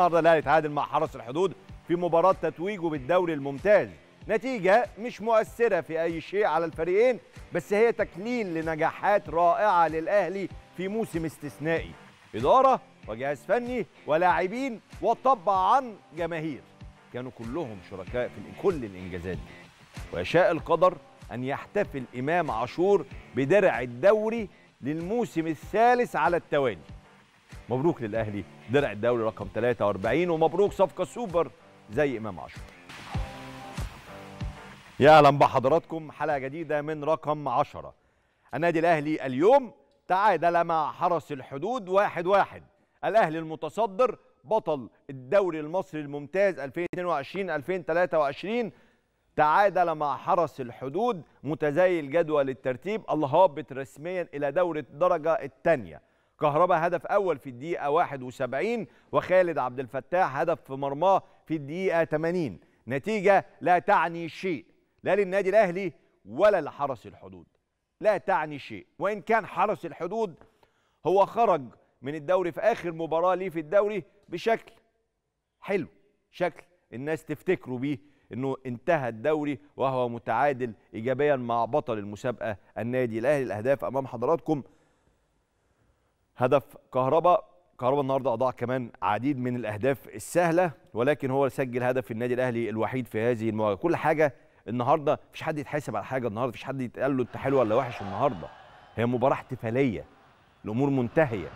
النهارده الاهلي اتعادل مع حرس الحدود في مباراه تتويجه بالدوري الممتاز نتيجه مش مؤثره في اي شيء على الفريقين بس هي تكليل لنجاحات رائعه للاهلي في موسم استثنائي اداره وجهاز فني ولاعبين وطبعا جماهير كانوا كلهم شركاء في كل الانجازات دي ويشاء القدر ان يحتفل امام عاشور بدرع الدوري للموسم الثالث على التوالي مبروك للاهلي درع الدوري رقم 43 ومبروك صفقه سوبر زي امام عاشور يا اهلا بحضراتكم حلقه جديده من رقم 10 النادي الاهلي اليوم تعادل مع حرس الحدود واحد واحد الاهلي المتصدر بطل الدوري المصري الممتاز 2022 2023 تعادل مع حرس الحدود متزايل جدول الترتيب الهابط رسميا الى دوره الدرجه الثانيه كهربا هدف اول في الدقيقه 71 وخالد عبد الفتاح هدف في مرماه في الدقيقه 80 نتيجه لا تعني شيء لا للنادي الاهلي ولا لحرس الحدود لا تعني شيء وان كان حرس الحدود هو خرج من الدوري في اخر مباراه ليه في الدوري بشكل حلو شكل الناس تفتكروا بيه انه انتهى الدوري وهو متعادل ايجابيا مع بطل المسابقه النادي الاهلي الاهداف امام حضراتكم هدف كهربا كهربا النهارده اضاع كمان عديد من الاهداف السهله ولكن هو سجل هدف النادي الاهلي الوحيد في هذه المواجهه كل حاجه النهارده مفيش حد يتحاسب على حاجه النهارده مفيش حد يتقال له انت حلو ولا وحش النهارده هي مباراه احتفاليه الامور منتهيه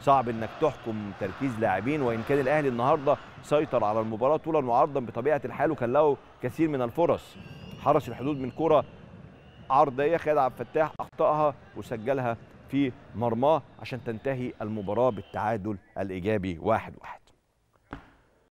صعب انك تحكم تركيز لاعبين وان كان الاهلي النهارده سيطر على المباراه طولا وعرضا بطبيعه الحال وكان له كثير من الفرص حرس الحدود من كره عرضيه خالد عبد الفتاح اخطاها وسجلها في مرماه عشان تنتهي المباراه بالتعادل الايجابي واحد واحد